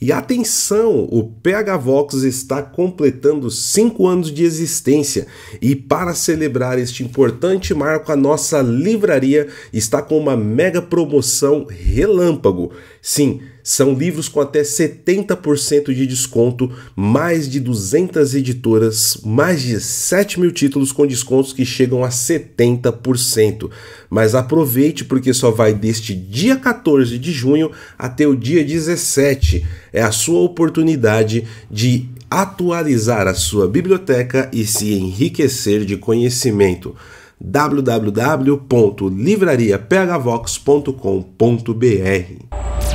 E atenção, o PH Vox está completando 5 anos de existência e para celebrar este importante marco, a nossa livraria está com uma mega promoção relâmpago. Sim, são livros com até 70% de desconto, mais de 200 editoras, mais de 7 mil títulos com descontos que chegam a 70%. Mas aproveite porque só vai deste dia 14 de junho até o dia 17. É a sua oportunidade de atualizar a sua biblioteca e se enriquecer de conhecimento. www.livrariaphvox.com.br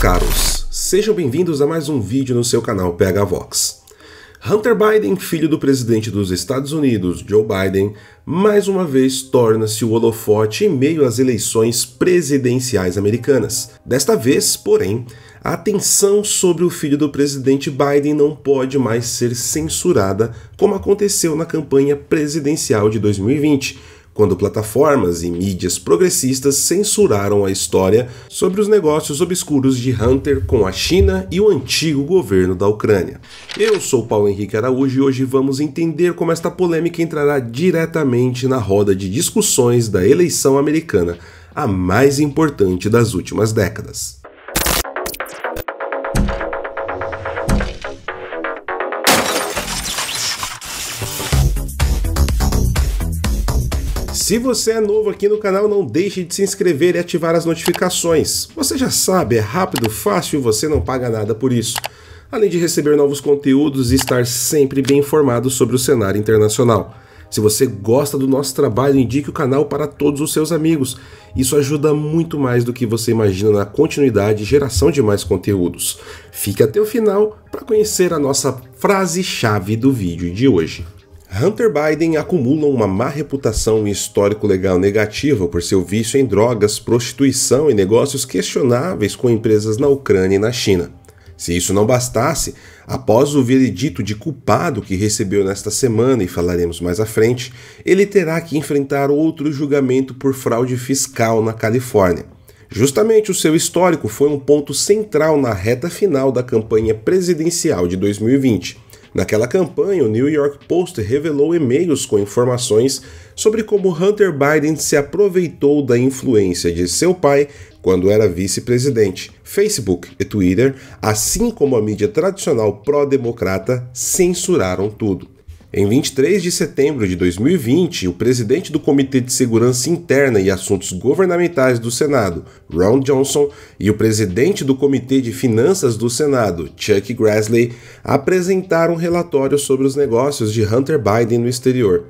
caros, sejam bem-vindos a mais um vídeo no seu canal PH Vox. Hunter Biden, filho do presidente dos Estados Unidos, Joe Biden, mais uma vez torna-se o holofote em meio às eleições presidenciais americanas. Desta vez, porém, a atenção sobre o filho do presidente Biden não pode mais ser censurada, como aconteceu na campanha presidencial de 2020 quando plataformas e mídias progressistas censuraram a história sobre os negócios obscuros de Hunter com a China e o antigo governo da Ucrânia. Eu sou Paulo Henrique Araújo e hoje vamos entender como esta polêmica entrará diretamente na roda de discussões da eleição americana, a mais importante das últimas décadas. Se você é novo aqui no canal, não deixe de se inscrever e ativar as notificações. Você já sabe, é rápido, fácil e você não paga nada por isso. Além de receber novos conteúdos e estar sempre bem informado sobre o cenário internacional. Se você gosta do nosso trabalho, indique o canal para todos os seus amigos. Isso ajuda muito mais do que você imagina na continuidade e geração de mais conteúdos. Fique até o final para conhecer a nossa frase-chave do vídeo de hoje. Hunter Biden acumula uma má reputação e histórico legal negativo por seu vício em drogas, prostituição e negócios questionáveis com empresas na Ucrânia e na China. Se isso não bastasse, após o veredito de culpado que recebeu nesta semana e falaremos mais à frente, ele terá que enfrentar outro julgamento por fraude fiscal na Califórnia. Justamente o seu histórico foi um ponto central na reta final da campanha presidencial de 2020 Naquela campanha, o New York Post revelou e-mails com informações sobre como Hunter Biden se aproveitou da influência de seu pai quando era vice-presidente. Facebook e Twitter, assim como a mídia tradicional pró-democrata, censuraram tudo. Em 23 de setembro de 2020, o presidente do Comitê de Segurança Interna e Assuntos Governamentais do Senado, Ron Johnson, e o presidente do Comitê de Finanças do Senado, Chuck Grassley, apresentaram um relatório sobre os negócios de Hunter Biden no exterior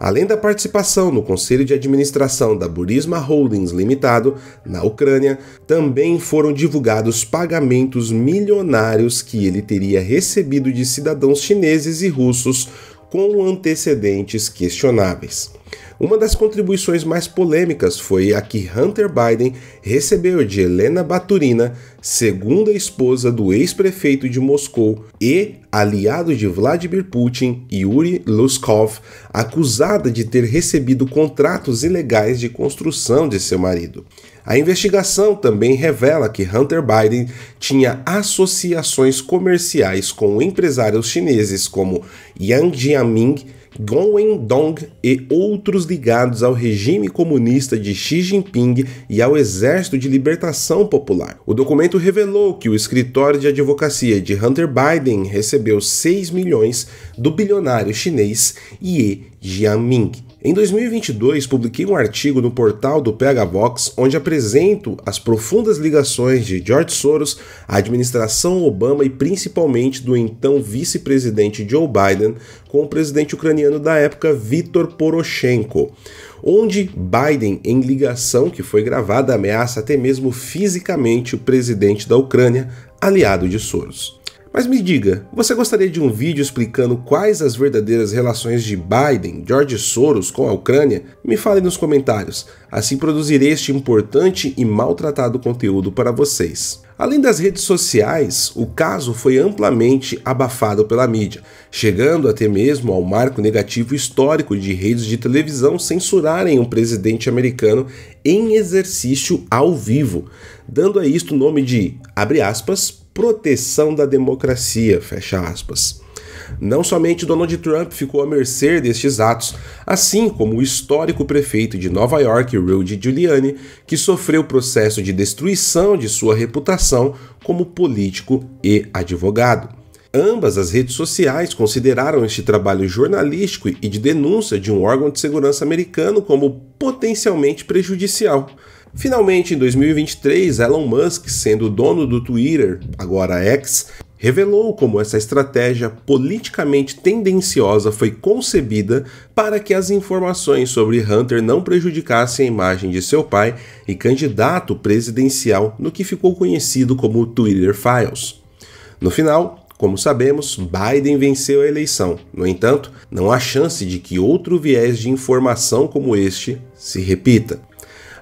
além da participação no conselho de administração da Burisma Holdings Limitado, na Ucrânia, também foram divulgados pagamentos milionários que ele teria recebido de cidadãos chineses e russos com antecedentes questionáveis. Uma das contribuições mais polêmicas foi a que Hunter Biden recebeu de Helena Baturina, segunda esposa do ex-prefeito de Moscou e aliado de Vladimir Putin, Yuri Luskov, acusada de ter recebido contratos ilegais de construção de seu marido. A investigação também revela que Hunter Biden tinha associações comerciais com empresários chineses como Yang Jiaming Dong e outros ligados ao regime comunista de Xi Jinping e ao Exército de Libertação Popular. O documento revelou que o escritório de advocacia de Hunter Biden recebeu 6 milhões do bilionário chinês Ye Jiaming em 2022, publiquei um artigo no portal do PHVox onde apresento as profundas ligações de George Soros a administração Obama e principalmente do então vice-presidente Joe Biden com o presidente ucraniano da época, Viktor Poroshenko onde Biden, em ligação que foi gravada, ameaça até mesmo fisicamente o presidente da Ucrânia, aliado de Soros. Mas me diga, você gostaria de um vídeo explicando quais as verdadeiras relações de Biden, George Soros com a Ucrânia? Me fale nos comentários, assim produzirei este importante e maltratado conteúdo para vocês. Além das redes sociais, o caso foi amplamente abafado pela mídia, chegando até mesmo ao marco negativo histórico de redes de televisão censurarem um presidente americano em exercício ao vivo, dando a isto o nome de, abre aspas, proteção da democracia, fecha aspas. Não somente Donald Trump ficou à mercê destes atos, assim como o histórico prefeito de Nova York, Rudy Giuliani, que sofreu processo de destruição de sua reputação como político e advogado. Ambas as redes sociais consideraram este trabalho jornalístico e de denúncia de um órgão de segurança americano como potencialmente prejudicial. Finalmente, em 2023, Elon Musk, sendo o dono do Twitter, agora X, revelou como essa estratégia politicamente tendenciosa foi concebida para que as informações sobre Hunter não prejudicassem a imagem de seu pai e candidato presidencial no que ficou conhecido como Twitter Files. No final, como sabemos, Biden venceu a eleição. No entanto, não há chance de que outro viés de informação como este se repita.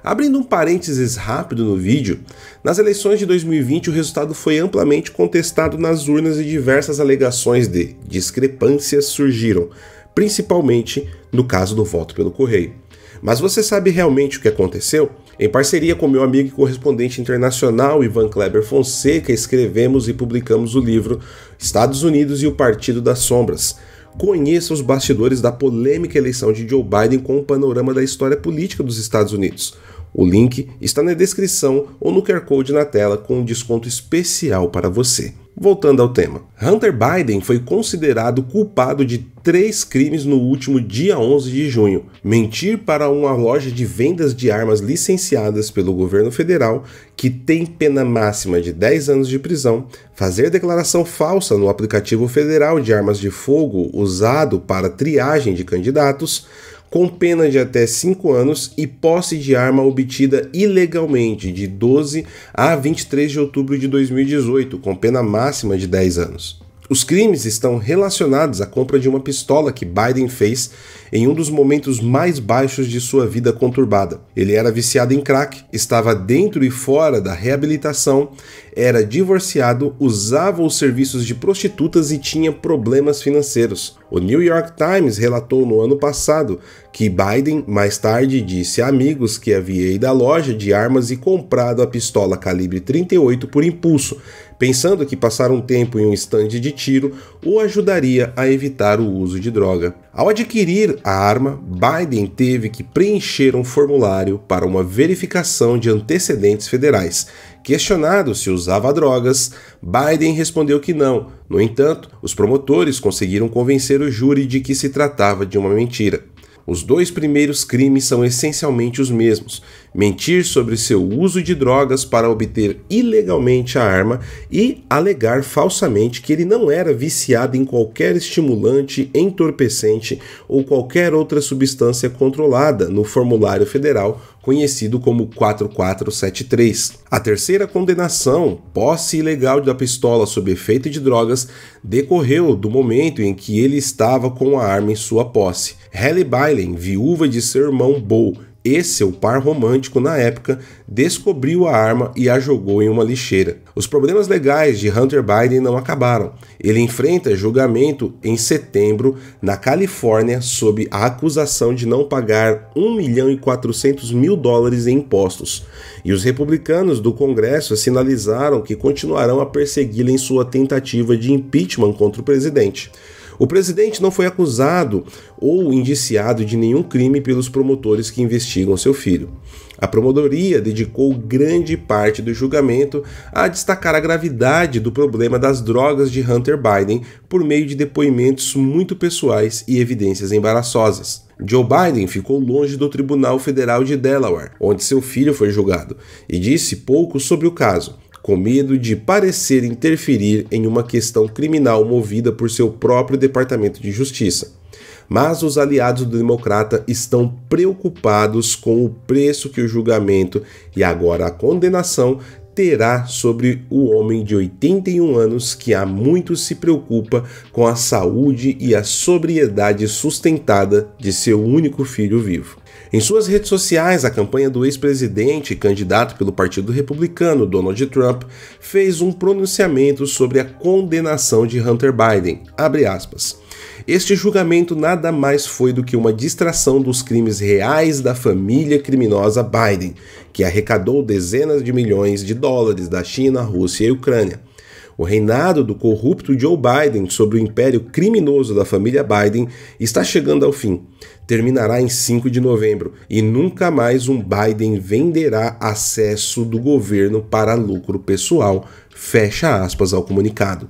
Abrindo um parênteses rápido no vídeo, nas eleições de 2020 o resultado foi amplamente contestado nas urnas e diversas alegações de discrepâncias surgiram, principalmente no caso do voto pelo correio. Mas você sabe realmente o que aconteceu? Em parceria com meu amigo e correspondente internacional Ivan Kleber Fonseca, escrevemos e publicamos o livro Estados Unidos e o Partido das Sombras. Conheça os bastidores da polêmica eleição de Joe Biden com o panorama da história política dos Estados Unidos. O link está na descrição ou no QR Code na tela com um desconto especial para você. Voltando ao tema, Hunter Biden foi considerado culpado de três crimes no último dia 11 de junho: mentir para uma loja de vendas de armas licenciadas pelo governo federal, que tem pena máxima de 10 anos de prisão, fazer declaração falsa no aplicativo federal de armas de fogo usado para triagem de candidatos com pena de até 5 anos e posse de arma obtida ilegalmente de 12 a 23 de outubro de 2018, com pena máxima de 10 anos. Os crimes estão relacionados à compra de uma pistola que Biden fez em um dos momentos mais baixos de sua vida conturbada. Ele era viciado em crack, estava dentro e fora da reabilitação, era divorciado, usava os serviços de prostitutas e tinha problemas financeiros. O New York Times relatou no ano passado que Biden mais tarde disse a amigos que havia ido à loja de armas e comprado a pistola calibre 38 por impulso, pensando que passar um tempo em um estande de tiro o ajudaria a evitar o uso de droga. Ao adquirir a arma, Biden teve que preencher um formulário para uma verificação de antecedentes federais. Questionado se usava drogas, Biden respondeu que não. No entanto, os promotores conseguiram convencer o júri de que se tratava de uma mentira. Os dois primeiros crimes são essencialmente os mesmos, mentir sobre seu uso de drogas para obter ilegalmente a arma e alegar falsamente que ele não era viciado em qualquer estimulante, entorpecente ou qualquer outra substância controlada no formulário federal conhecido como 4473. A terceira condenação, posse ilegal da pistola sob efeito de drogas, decorreu do momento em que ele estava com a arma em sua posse. Halle Bailen, viúva de seu irmão Bo e seu é par romântico na época descobriu a arma e a jogou em uma lixeira. Os problemas legais de Hunter Biden não acabaram. Ele enfrenta julgamento em setembro na Califórnia sob a acusação de não pagar 1 milhão e 400 mil dólares em impostos. E os republicanos do Congresso sinalizaram que continuarão a persegui-lo em sua tentativa de impeachment contra o presidente. O presidente não foi acusado ou indiciado de nenhum crime pelos promotores que investigam seu filho. A promotoria dedicou grande parte do julgamento a destacar a gravidade do problema das drogas de Hunter Biden por meio de depoimentos muito pessoais e evidências embaraçosas. Joe Biden ficou longe do Tribunal Federal de Delaware, onde seu filho foi julgado, e disse pouco sobre o caso com medo de parecer interferir em uma questão criminal movida por seu próprio Departamento de Justiça. Mas os aliados do democrata estão preocupados com o preço que o julgamento e agora a condenação terá sobre o homem de 81 anos que há muito se preocupa com a saúde e a sobriedade sustentada de seu único filho vivo. Em suas redes sociais, a campanha do ex-presidente, e candidato pelo Partido Republicano, Donald Trump, fez um pronunciamento sobre a condenação de Hunter Biden. Este julgamento nada mais foi do que uma distração dos crimes reais da família criminosa Biden, que arrecadou dezenas de milhões de dólares da China, Rússia e Ucrânia. O reinado do corrupto Joe Biden sobre o império criminoso da família Biden está chegando ao fim. Terminará em 5 de novembro e nunca mais um Biden venderá acesso do governo para lucro pessoal. Fecha aspas ao comunicado.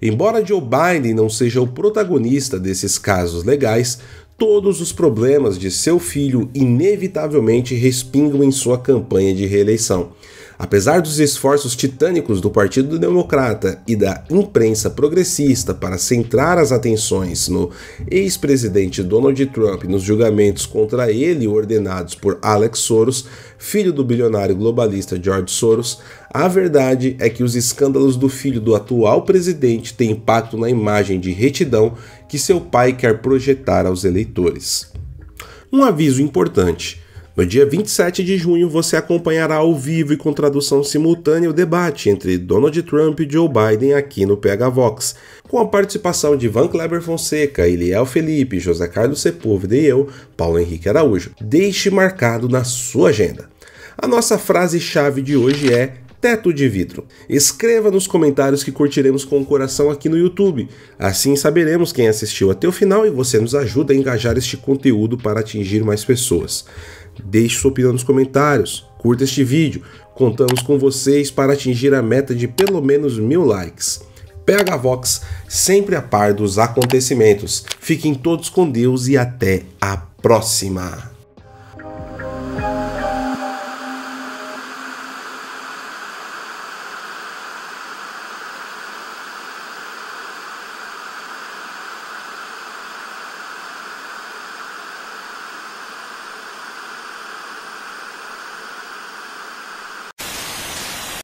Embora Joe Biden não seja o protagonista desses casos legais, todos os problemas de seu filho inevitavelmente respingam em sua campanha de reeleição. Apesar dos esforços titânicos do Partido Democrata e da imprensa progressista para centrar as atenções no ex-presidente Donald Trump nos julgamentos contra ele ordenados por Alex Soros, filho do bilionário globalista George Soros, a verdade é que os escândalos do filho do atual presidente têm impacto na imagem de retidão que seu pai quer projetar aos eleitores. Um aviso importante no dia 27 de junho, você acompanhará ao vivo e com tradução simultânea o debate entre Donald Trump e Joe Biden aqui no PH Vox, com a participação de Van Kleber Fonseca, Eliel Felipe, José Carlos Sepúlveda e eu, Paulo Henrique Araújo. Deixe marcado na sua agenda. A nossa frase-chave de hoje é teto de vidro. Escreva nos comentários que curtiremos com o coração aqui no YouTube. Assim saberemos quem assistiu até o final e você nos ajuda a engajar este conteúdo para atingir mais pessoas. Deixe sua opinião nos comentários, curta este vídeo, contamos com vocês para atingir a meta de pelo menos mil likes. PH Vox, sempre a par dos acontecimentos. Fiquem todos com Deus e até a próxima!